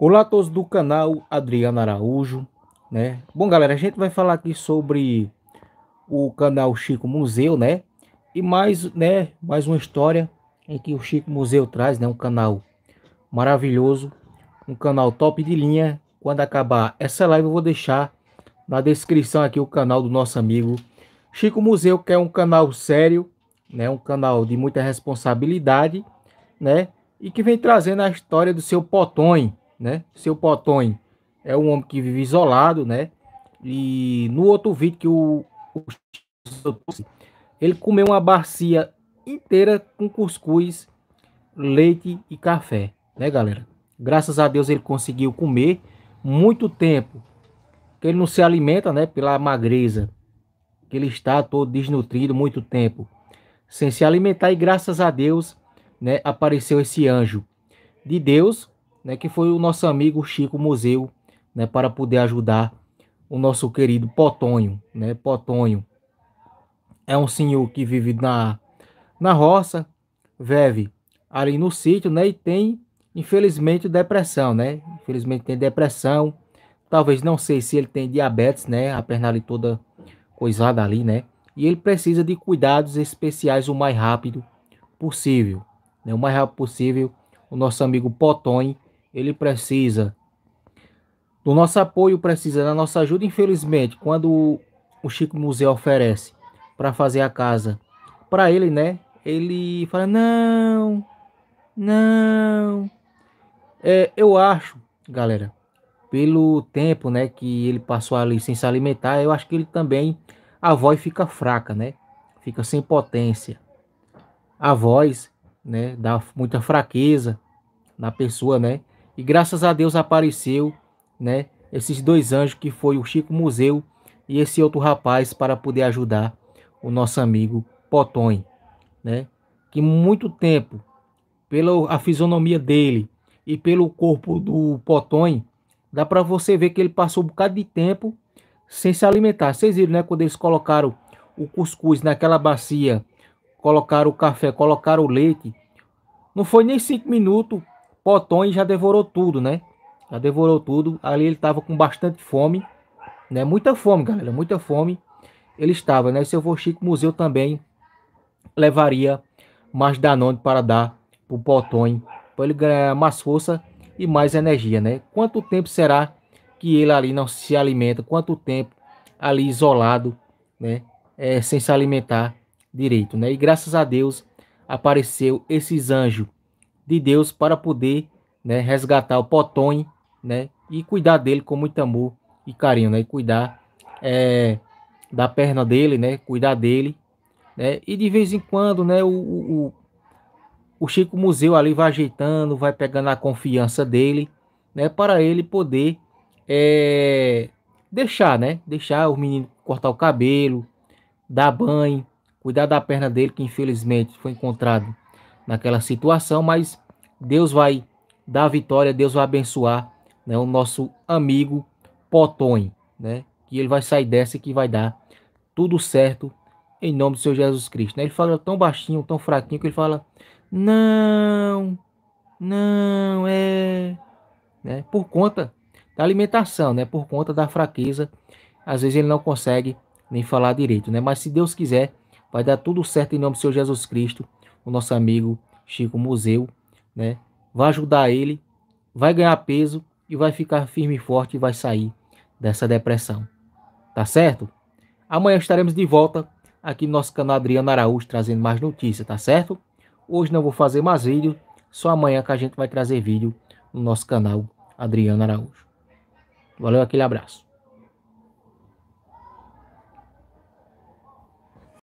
Olá a todos do canal Adriano Araújo, né? Bom, galera, a gente vai falar aqui sobre o canal Chico Museu, né? E mais, né, mais uma história em que o Chico Museu traz, né, um canal maravilhoso, um canal top de linha. Quando acabar essa live, eu vou deixar na descrição aqui o canal do nosso amigo Chico Museu, que é um canal sério, né, um canal de muita responsabilidade, né? E que vem trazendo a história do seu Potonho, né? Seu Potonho é um homem que vive isolado, né? E no outro vídeo que o, o ele comeu uma bacia inteira com cuscuz, leite e café, né, galera? Graças a Deus ele conseguiu comer muito tempo. Que ele não se alimenta, né, pela magreza. Que ele está todo desnutrido muito tempo, sem se alimentar e graças a Deus, né, apareceu esse anjo de Deus né, que foi o nosso amigo Chico Museu, né, para poder ajudar o nosso querido Potonho, né? Potonho é um senhor que vive na na roça, vive ali no sítio, né, e tem infelizmente depressão, né? Infelizmente tem depressão. Talvez não sei se ele tem diabetes, né? A perna ali toda coisada ali, né? E ele precisa de cuidados especiais o mais rápido possível, né? O mais rápido possível. O nosso amigo Potonho ele precisa do nosso apoio, precisa da nossa ajuda. Infelizmente, quando o Chico Museu oferece para fazer a casa para ele, né? Ele fala: não, não. É, eu acho, galera, pelo tempo, né, que ele passou ali sem se alimentar, eu acho que ele também a voz fica fraca, né? Fica sem potência. A voz, né, dá muita fraqueza na pessoa, né? E graças a Deus apareceu, né? Esses dois anjos que foi o Chico Museu e esse outro rapaz para poder ajudar o nosso amigo Potom, né? Que muito tempo, pela a fisionomia dele e pelo corpo do Potom, dá para você ver que ele passou um bocado de tempo sem se alimentar. Vocês viram, né? Quando eles colocaram o cuscuz naquela bacia, colocaram o café, colocaram o leite, não foi nem cinco minutos Potões já devorou tudo, né? Já devorou tudo. Ali ele estava com bastante fome, né? Muita fome, galera, muita fome. Ele estava, né? Se eu for Chico Museu também levaria mais Danone para dar para o Potões, para ele ganhar mais força e mais energia, né? Quanto tempo será que ele ali não se alimenta? Quanto tempo ali isolado, né? É, sem se alimentar direito, né? E graças a Deus apareceu esses anjos de Deus para poder né, resgatar o Potom né, e cuidar dele com muito amor e carinho, né, e cuidar é, da perna dele, né, cuidar dele, né, e de vez em quando, né, o, o, o Chico Museu ali vai ajeitando, vai pegando a confiança dele, né, para ele poder é, deixar, né, deixar o menino cortar o cabelo, dar banho, cuidar da perna dele que infelizmente foi encontrado naquela situação, mas Deus vai dar vitória, Deus vai abençoar né, o nosso amigo Potonho, né? Que ele vai sair dessa e que vai dar tudo certo em nome do Senhor Jesus Cristo. Né? Ele fala tão baixinho, tão fraquinho, que ele fala: Não, não, é. Né? Por conta da alimentação, né? por conta da fraqueza, às vezes ele não consegue nem falar direito. Né? Mas se Deus quiser, vai dar tudo certo em nome do Senhor Jesus Cristo o nosso amigo Chico Museu, né? Vai ajudar ele, vai ganhar peso e vai ficar firme e forte e vai sair dessa depressão. Tá certo? Amanhã estaremos de volta aqui no nosso canal Adriano Araújo trazendo mais notícias, tá certo? Hoje não vou fazer mais vídeo, só amanhã que a gente vai trazer vídeo no nosso canal Adriano Araújo. Valeu, aquele abraço.